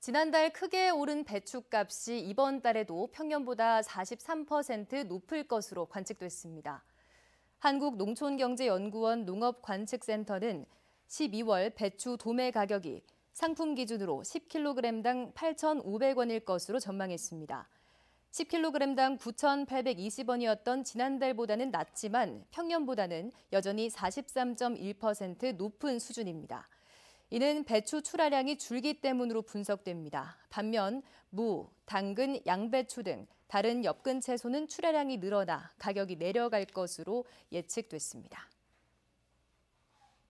지난달 크게 오른 배추값이 이번 달에도 평년보다 43% 높을 것으로 관측됐습니다. 한국농촌경제연구원 농업관측센터는 12월 배추 도매 가격이 상품 기준으로 10kg당 8,500원일 것으로 전망했습니다. 10kg당 9,820원이었던 지난달보다는 낮지만 평년보다는 여전히 43.1% 높은 수준입니다. 이는 배추 출하량이 줄기 때문으로 분석됩니다. 반면 무, 당근, 양배추 등 다른 엽근 채소는 출하량이 늘어나 가격이 내려갈 것으로 예측됐습니다.